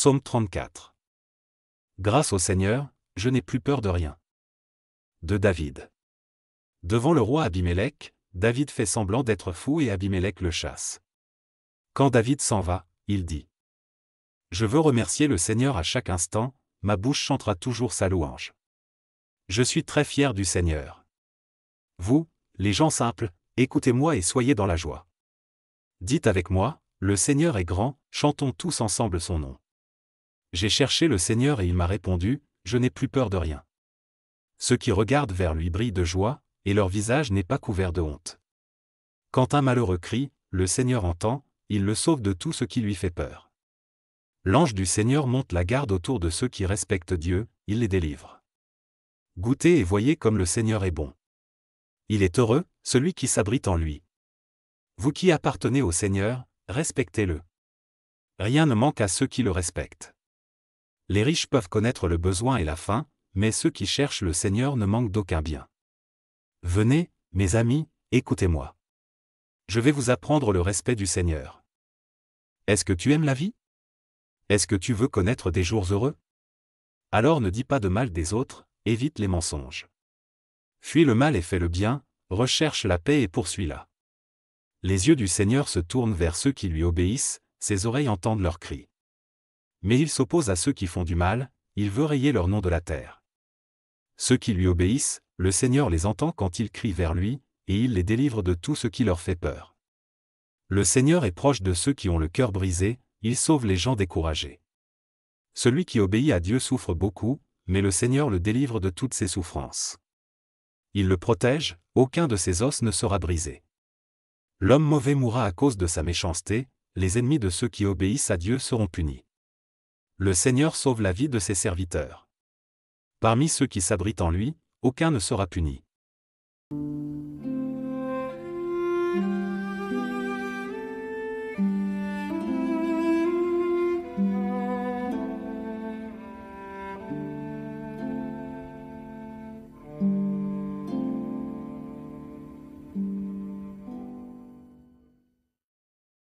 Psaume 34. Grâce au Seigneur, je n'ai plus peur de rien. De David. Devant le roi Abimélec, David fait semblant d'être fou et Abimélec le chasse. Quand David s'en va, il dit Je veux remercier le Seigneur à chaque instant, ma bouche chantera toujours sa louange. Je suis très fier du Seigneur. Vous, les gens simples, écoutez-moi et soyez dans la joie. Dites avec moi, le Seigneur est grand, chantons tous ensemble son nom. J'ai cherché le Seigneur et il m'a répondu, Je n'ai plus peur de rien. Ceux qui regardent vers lui brillent de joie, et leur visage n'est pas couvert de honte. Quand un malheureux crie, le Seigneur entend, il le sauve de tout ce qui lui fait peur. L'ange du Seigneur monte la garde autour de ceux qui respectent Dieu, il les délivre. Goûtez et voyez comme le Seigneur est bon. Il est heureux, celui qui s'abrite en lui. Vous qui appartenez au Seigneur, respectez-le. Rien ne manque à ceux qui le respectent. Les riches peuvent connaître le besoin et la faim, mais ceux qui cherchent le Seigneur ne manquent d'aucun bien. Venez, mes amis, écoutez-moi. Je vais vous apprendre le respect du Seigneur. Est-ce que tu aimes la vie Est-ce que tu veux connaître des jours heureux Alors ne dis pas de mal des autres, évite les mensonges. Fuis le mal et fais le bien, recherche la paix et poursuis-la. Les yeux du Seigneur se tournent vers ceux qui lui obéissent, ses oreilles entendent leurs cris. Mais il s'oppose à ceux qui font du mal, il veut rayer leur nom de la terre. Ceux qui lui obéissent, le Seigneur les entend quand ils crient vers lui, et il les délivre de tout ce qui leur fait peur. Le Seigneur est proche de ceux qui ont le cœur brisé, il sauve les gens découragés. Celui qui obéit à Dieu souffre beaucoup, mais le Seigneur le délivre de toutes ses souffrances. Il le protège, aucun de ses os ne sera brisé. L'homme mauvais mourra à cause de sa méchanceté, les ennemis de ceux qui obéissent à Dieu seront punis le Seigneur sauve la vie de ses serviteurs. Parmi ceux qui s'abritent en lui, aucun ne sera puni.